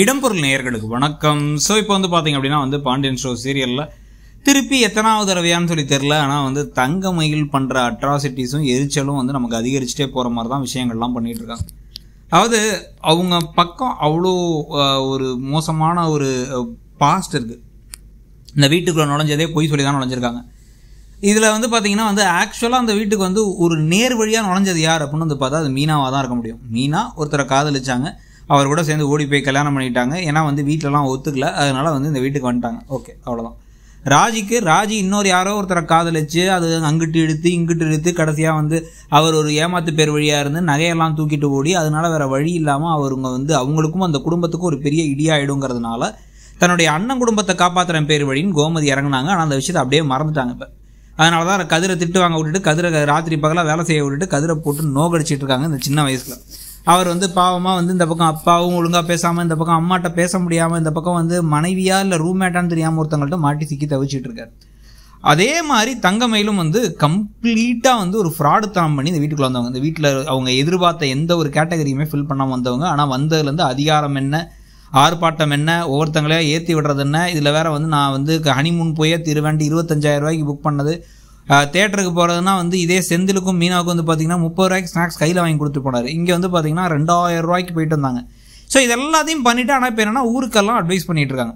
இடம்பொருள் நேயர்களுக்கு வணக்கம் ஸோ இப்போ வந்து பார்த்தீங்க அப்படின்னா வந்து பாண்டியன் ஷோ சீரியலில் திருப்பி எத்தனாவது தடவையான்னு சொல்லி தெரில ஆனால் வந்து தங்க மயில் பண்ணுற அட்ராசிட்டிஸும் எரிச்சலும் வந்து நமக்கு அதிகரிச்சுட்டே போகிற மாதிரி தான் விஷயங்கள்லாம் பண்ணிகிட்டு இருக்காங்க அதாவது அவங்க பக்கம் அவ்வளோ ஒரு மோசமான ஒரு பாஸ்ட் இருக்குது இந்த வீட்டுக்குள்ளே நுழைஞ்சதே பொய் சொல்லி தான் நுழைஞ்சிருக்காங்க இதில் வந்து பார்த்தீங்கன்னா வந்து ஆக்சுவலாக அந்த வீட்டுக்கு வந்து ஒரு நேர் வழியாக நுழைஞ்சது யார் அப்படின்னு வந்து பார்த்தா அது மீனாவாக தான் இருக்க முடியும் மீனா ஒருத்தரை காதலிச்சாங்க அவர் கூட சேர்ந்து ஓடி போய் கல்யாணம் பண்ணிட்டாங்க ஏன்னா வந்து வீட்டிலலாம் ஒத்துக்கல அதனால் வந்து இந்த வீட்டுக்கு வந்துட்டாங்க ஓகே அவ்வளோதான் ராஜிக்கு ராஜி இன்னொரு யாரோ ஒருத்தரை காதலிச்சு அது அங்கிட்டு இழுத்து இங்கிட்டு இழுத்து கடைசியாக வந்து அவர் ஒரு ஏமாத்து பேர் வழியாக இருந்து நகையெல்லாம் தூக்கிட்டு ஓடி அதனால் வேறு வழி இல்லாமல் அவருங்க வந்து அவங்களுக்கும் அந்த குடும்பத்துக்கும் ஒரு பெரிய இடியாயிடுங்கிறதுனால தன்னுடைய அண்ணன் குடும்பத்தை காப்பாற்றுற பேர் வழின்னு கோமதி இறங்கினாங்க ஆனால் அந்த விஷயத்தை அப்படியே மறந்துட்டாங்க இப்போ அதனால தான் கதிரை திட்டு வாங்க விட்டுட்டு கதிரை ராத்திரி பகலாக வேலை செய்ய விட்டுட்டு கதிரை போட்டு நோகடிச்சிட்டு இருக்காங்க இந்த சின்ன வயசில் அவர் வந்து பாவமாக வந்து இந்த பக்கம் அப்பாவும் ஒழுங்காக பேசாமல் இந்த பக்கம் அம்மாட்ட பேச முடியாமல் இந்த பக்கம் வந்து மனைவியாக இல்லை ரூம்மேட்டான்னு தெரியாமல் ஒருத்தங்கள்ட்ட மாட்டி சிக்கி தவிச்சிட்டு இருக்காரு அதே மாதிரி தங்கமயிலும் வந்து கம்ப்ளீட்டாக வந்து ஒரு ஃப்ராடு தனம் பண்ணி இந்த வீட்டுக்குள்ள வந்தவங்க இந்த வீட்டில் அவங்க எதிர்பார்த்த எந்த ஒரு கேட்டகரியுமே ஃபில் பண்ணாமல் வந்தவங்க ஆனால் வந்ததுலேருந்து அதிகாரம் என்ன ஆர்ப்பாட்டம் என்ன ஒவ்வொருத்தங்களையா ஏற்றி விடுறது என்ன இதில் வேற வந்து நான் வந்து ஹனிமூன் போயே திருவேண்டி இருபத்தஞ்சாயிரம் ரூபாய்க்கு புக் பண்ணது தேட்டருக்கு போகிறதுனா வந்து இதே செந்திலுக்கும் மீனாவுக்கும் வந்து பார்த்திங்கன்னா முப்பது ரூபாய்க்கு ஸ்நாக்ஸ் கையில் வாங்கி கொடுத்து போனார் இங்கே வந்து பார்த்திங்கன்னா ரெண்டாயிரம் ரூபாய்க்கு போயிட்டு வந்தாங்க ஸோ இது எல்லாத்தையும் பண்ணிவிட்டு ஆனால் இப்போ என்னென்னா ஊருக்கெல்லாம் அட்வைஸ் பண்ணிகிட்டு இருக்காங்க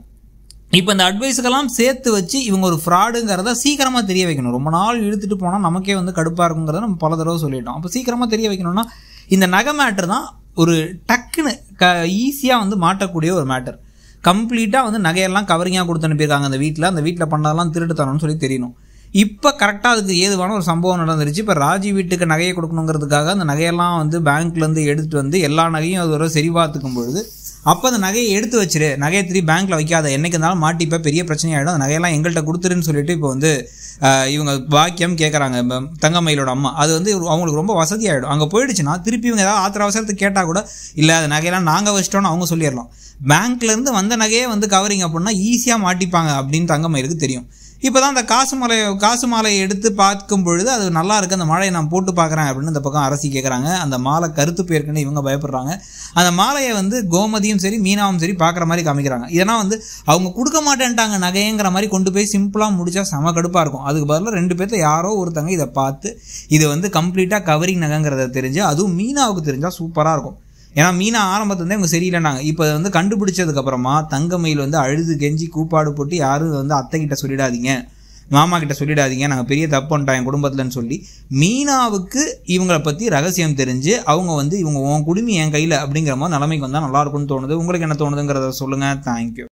இப்போ இந்த அட்வைஸுக்கெல்லாம் சேர்த்து வச்சு இவங்க ஒரு ஃப்ராடுங்கிறத சீக்கிரமாக தெரிய வைக்கணும் ரொம்ப நாள் இழுத்துட்டு போனால் நமக்கே வந்து கடுப்பாக இருக்குங்கிறத நம்ம பல தடவை சொல்லிட்டோம் அப்போ சீக்கிரமாக தெரிய வைக்கணும்னா இந்த நகை மேட்ரு தான் ஒரு டக்குன்னு க ஈஸியாக வந்து மாட்டக்கூடிய ஒரு மேட்டர் கம்ப்ளீட்டாக வந்து நகையெல்லாம் கவரிங்காக கொடுத்து அனுப்பியிருக்காங்க அந்த வீட்டில் அந்த வீட்டில் பண்ணதெல்லாம் தரணும்னு சொல்லி தெரியணும் இப்போ கரெக்டாக அதுக்கு ஏதுவான ஒரு சம்பவம் நடந்துருச்சு இப்போ ராஜி வீட்டுக்கு நகையை கொடுக்கணுங்கிறதுக்காக அந்த நகையெல்லாம் வந்து பேங்க்லேருந்து எடுத்துகிட்டு வந்து எல்லா நகையும் அது ஒரு சரி பார்த்துக்கும் பொழுது அப்போ அந்த நகையை எடுத்து வச்சிரு நகையை திரும்பி பேங்க்கில் வைக்காத என்றைக்கு இருந்தாலும் மாட்டி இப்போ பெரிய பிரச்சனையாகிடும் அந்த நகையெல்லாம் எங்கள்கிட்ட கொடுத்துருன்னு சொல்லிட்டு இப்போ வந்து இவங்க பாக்கியம் கேட்குறாங்க தங்கமயிலோட அம்மா அது வந்து அவங்களுக்கு ரொம்ப வசதியாகிடும் அங்கே போயிடுச்சுன்னா திருப்பி இவங்க ஏதாவது ஆத்திர அவசரத்துக்கு கேட்டால் கூட இல்லை அது நகையெல்லாம் நாங்கள் வச்சிட்டோம்னு அவங்க சொல்லிடலாம் பேங்க்லேருந்து வந்த நகையே வந்து கவரிங் அப்படின்னா ஈஸியாக மாட்டிப்பாங்க அப்படின்னு தங்கமயிலுக்கு தெரியும் இப்போ தான் அந்த காசு மலை காசு மாலையை எடுத்து பார்க்கும் பொழுது அது நல்லா இருக்குது அந்த மாலையை நான் போட்டு பார்க்குறேன் அப்படின்னு இந்த பக்கம் அரசி கேட்குறாங்க அந்த மாலை கருத்து போயிருக்குன்னு இவங்க பயப்படுறாங்க அந்த மாலையை வந்து கோமதியும் சரி மீனாவும் சரி பார்க்குற மாதிரி காமிக்கிறாங்க இதெல்லாம் வந்து அவங்க கொடுக்க மாட்டேன்ட்டாங்க நகைங்கிற மாதிரி கொண்டு போய் சிம்பிளாக முடிச்சா செம கடுப்பாக இருக்கும் அதுக்கு பதிலாக ரெண்டு பேர்த்த யாரோ ஒருத்தங்க இதை பார்த்து இது வந்து கம்ப்ளீட்டாக கவரிங் நகைங்கிறத தெரிஞ்சு அதுவும் மீனாவுக்கு தெரிஞ்சால் சூப்பராக இருக்கும் ஏன்னா மீனா ஆரம்பத்துலேருந்தே இவங்க சரியில்லைனாங்க இப்போ வந்து கண்டுபிடிச்சதுக்கப்புறமா தங்கமயில் வந்து அழுது கெஞ்சி கூப்பாடு போட்டு யாரும் வந்து அத்தைக்கிட்ட சொல்லிடாதீங்க மாமா கிட்ட சொல்லிடாதீங்க நாங்கள் பெரிய தப்பு பண்ணிட்டோம் என் குடும்பத்தில்னு சொல்லி மீனாவுக்கு இவங்களை பற்றி ரகசியம் தெரிஞ்சு அவங்க வந்து இவங்க உன் குடுமி என் கையில் அப்படிங்கிற மாதிரி நிலைமைக்கு வந்தால் நல்லாயிருக்கும்னு தோணுது உங்களுக்கு என்ன தோணுதுங்கிறத சொல்லுங்கள் தேங்க்யூ